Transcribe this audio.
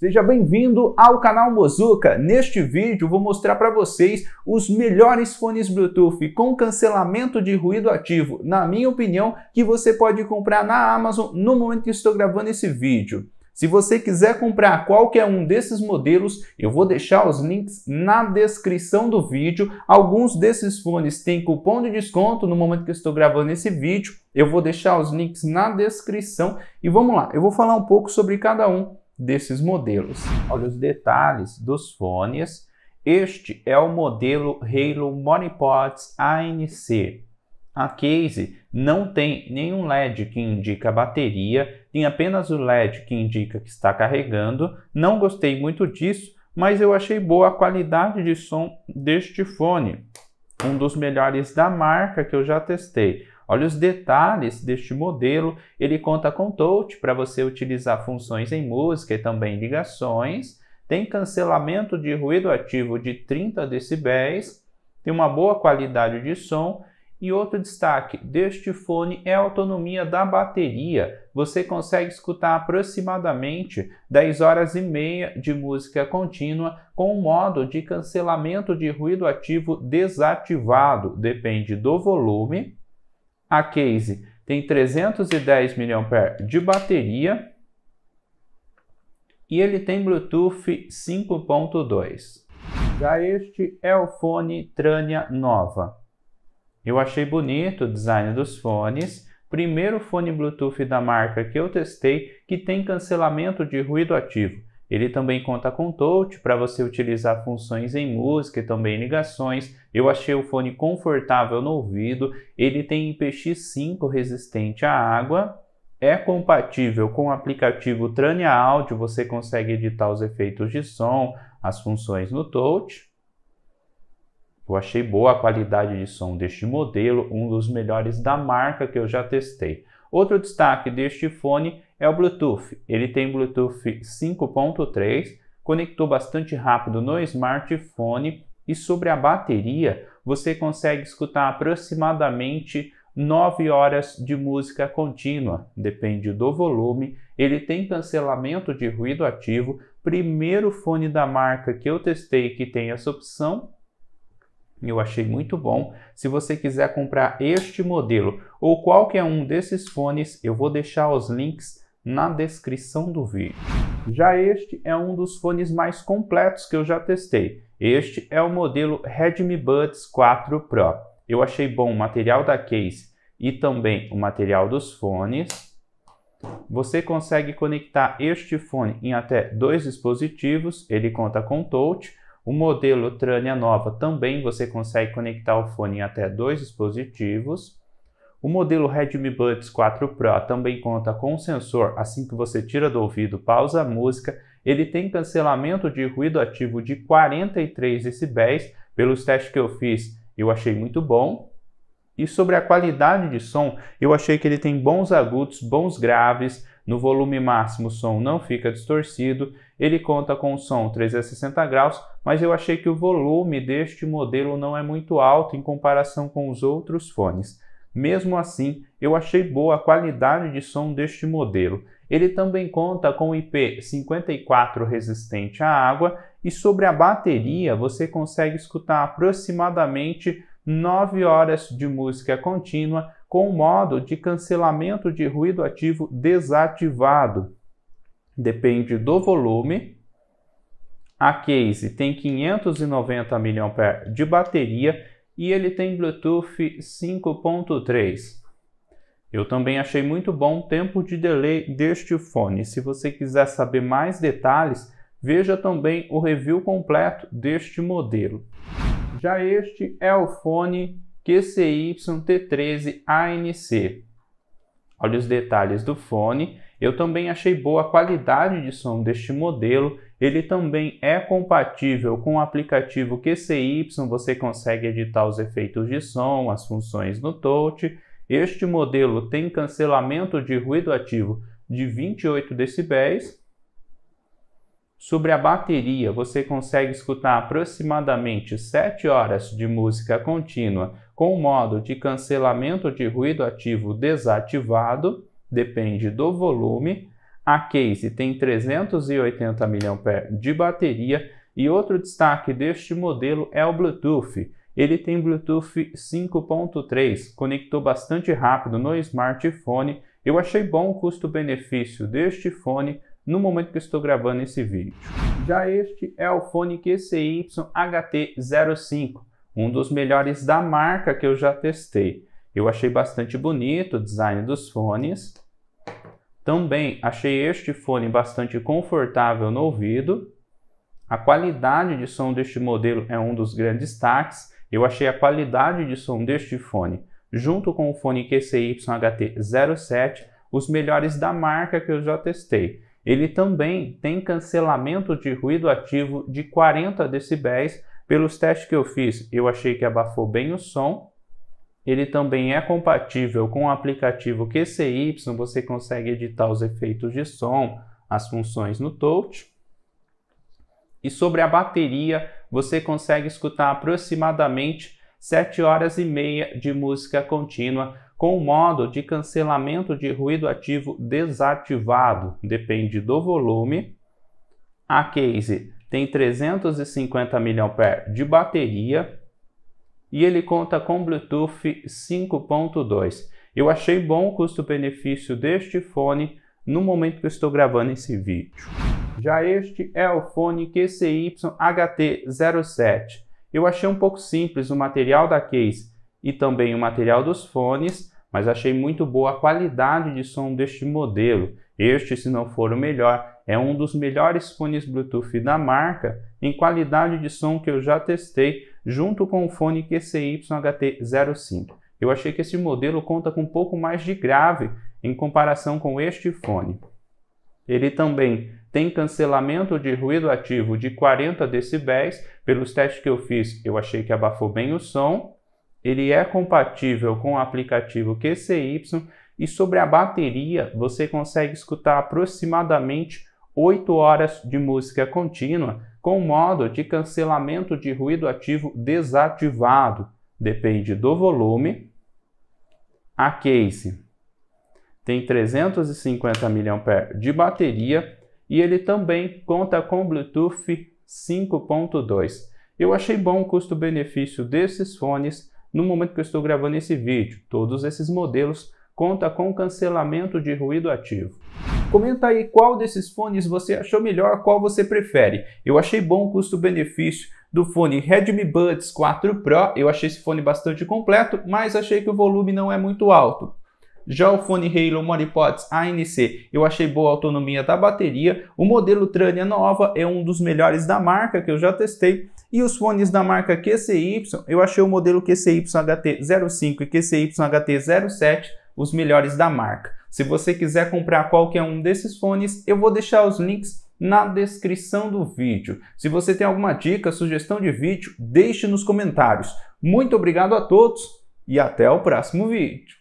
Seja bem-vindo ao canal Mozuka. Neste vídeo vou mostrar para vocês os melhores fones Bluetooth com cancelamento de ruído ativo, na minha opinião, que você pode comprar na Amazon no momento que estou gravando esse vídeo. Se você quiser comprar qualquer um desses modelos, eu vou deixar os links na descrição do vídeo. Alguns desses fones têm cupom de desconto no momento que estou gravando esse vídeo. Eu vou deixar os links na descrição e vamos lá, eu vou falar um pouco sobre cada um desses modelos. Olha os detalhes dos fones. Este é o modelo Halo Monipods ANC. A case não tem nenhum LED que indica bateria, tem apenas o LED que indica que está carregando. Não gostei muito disso, mas eu achei boa a qualidade de som deste fone. Um dos melhores da marca que eu já testei. Olha os detalhes deste modelo. Ele conta com touch para você utilizar funções em música e também ligações. Tem cancelamento de ruído ativo de 30 decibéis. Tem uma boa qualidade de som. E outro destaque deste fone é a autonomia da bateria. Você consegue escutar aproximadamente 10 horas e meia de música contínua com o modo de cancelamento de ruído ativo desativado, depende do volume a case tem 310 mAh de bateria e ele tem Bluetooth 5.2. Já este é o fone Trania Nova. Eu achei bonito o design dos fones. Primeiro fone Bluetooth da marca que eu testei que tem cancelamento de ruído ativo. Ele também conta com touch para você utilizar funções em música e também ligações. Eu achei o fone confortável no ouvido. Ele tem IPX5 resistente à água. É compatível com o aplicativo Trania Audio, você consegue editar os efeitos de som, as funções no touch. Eu achei boa a qualidade de som deste modelo, um dos melhores da marca que eu já testei. Outro destaque deste fone é o Bluetooth. Ele tem Bluetooth 5.3, conectou bastante rápido no smartphone e sobre a bateria você consegue escutar aproximadamente 9 horas de música contínua, depende do volume. Ele tem cancelamento de ruído ativo. Primeiro fone da marca que eu testei que tem essa opção. Eu achei muito bom. Se você quiser comprar este modelo ou qualquer um desses fones, eu vou deixar os links na descrição do vídeo. Já este é um dos fones mais completos que eu já testei. Este é o modelo Redmi Buds 4 Pro. Eu achei bom o material da case e também o material dos fones. Você consegue conectar este fone em até dois dispositivos, ele conta com touch. O modelo Trânia Nova também você consegue conectar o fone em até dois dispositivos. O modelo Redmi Buds 4 Pro também conta com um sensor assim que você tira do ouvido, pausa a música. Ele tem cancelamento de ruído ativo de 43 decibéis, pelos testes que eu fiz, eu achei muito bom. E sobre a qualidade de som, eu achei que ele tem bons agudos, bons graves, no volume máximo o som não fica distorcido, ele conta com som 360 graus, mas eu achei que o volume deste modelo não é muito alto em comparação com os outros fones. Mesmo assim, eu achei boa a qualidade de som deste modelo. Ele também conta com IP54 resistente à água e sobre a bateria você consegue escutar aproximadamente 9 horas de música contínua com o modo de cancelamento de ruído ativo desativado. Depende do volume. A case tem 590 mAh de bateria e ele tem Bluetooth 5.3. Eu também achei muito bom o tempo de delay deste fone. Se você quiser saber mais detalhes, veja também o review completo deste modelo. Já este é o fone QCY-T13 ANC. Olha os detalhes do fone eu também achei boa a qualidade de som deste modelo, ele também é compatível com o aplicativo QCY, você consegue editar os efeitos de som, as funções no touch. Este modelo tem cancelamento de ruído ativo de 28 decibéis. Sobre a bateria, você consegue escutar aproximadamente 7 horas de música contínua com o modo de cancelamento de ruído ativo desativado depende do volume. A case tem 380 mAh de bateria e outro destaque deste modelo é o Bluetooth. Ele tem Bluetooth 5.3, conectou bastante rápido no smartphone. Eu achei bom o custo-benefício deste fone no momento que estou gravando esse vídeo. Já este é o fone QCY HT05, um dos melhores da marca que eu já testei. Eu achei bastante bonito o design dos fones. Também achei este fone bastante confortável no ouvido. A qualidade de som deste modelo é um dos grandes destaques. Eu achei a qualidade de som deste fone, junto com o fone QCYHT07, os melhores da marca que eu já testei. Ele também tem cancelamento de ruído ativo de 40 decibéis. Pelos testes que eu fiz, eu achei que abafou bem o som ele também é compatível com o aplicativo QCY, você consegue editar os efeitos de som, as funções no touch. E sobre a bateria, você consegue escutar aproximadamente 7 horas e meia de música contínua com o modo de cancelamento de ruído ativo desativado, depende do volume. A case tem 350 mAh de bateria e ele conta com Bluetooth 5.2. Eu achei bom o custo-benefício deste fone no momento que estou gravando esse vídeo. Já este é o fone QCY HT07. Eu achei um pouco simples o material da case e também o material dos fones, mas achei muito boa a qualidade de som deste modelo. Este, se não for o melhor, é um dos melhores fones Bluetooth da marca em qualidade de som que eu já testei junto com o fone QCY HT05. Eu achei que esse modelo conta com um pouco mais de grave em comparação com este fone. Ele também tem cancelamento de ruído ativo de 40 decibéis. Pelos testes que eu fiz, eu achei que abafou bem o som. Ele é compatível com o aplicativo QCY e sobre a bateria, você consegue escutar aproximadamente 8 horas de música contínua com o modo de cancelamento de ruído ativo desativado. Depende do volume. A case tem 350 mAh de bateria e ele também conta com Bluetooth 5.2. Eu achei bom o custo-benefício desses fones no momento que eu estou gravando esse vídeo. Todos esses modelos contam com cancelamento de ruído ativo. Comenta aí qual desses fones você achou melhor, qual você prefere. Eu achei bom o custo-benefício do fone Redmi Buds 4 Pro, eu achei esse fone bastante completo, mas achei que o volume não é muito alto. Já o fone Halo Moripods ANC, eu achei boa a autonomia da bateria. O modelo Trânia Nova é um dos melhores da marca que eu já testei. E os fones da marca QCY, eu achei o modelo QCY HT05 e QCY HT07 os melhores da marca. Se você quiser comprar qualquer um desses fones, eu vou deixar os links na descrição do vídeo. Se você tem alguma dica, sugestão de vídeo, deixe nos comentários. Muito obrigado a todos e até o próximo vídeo.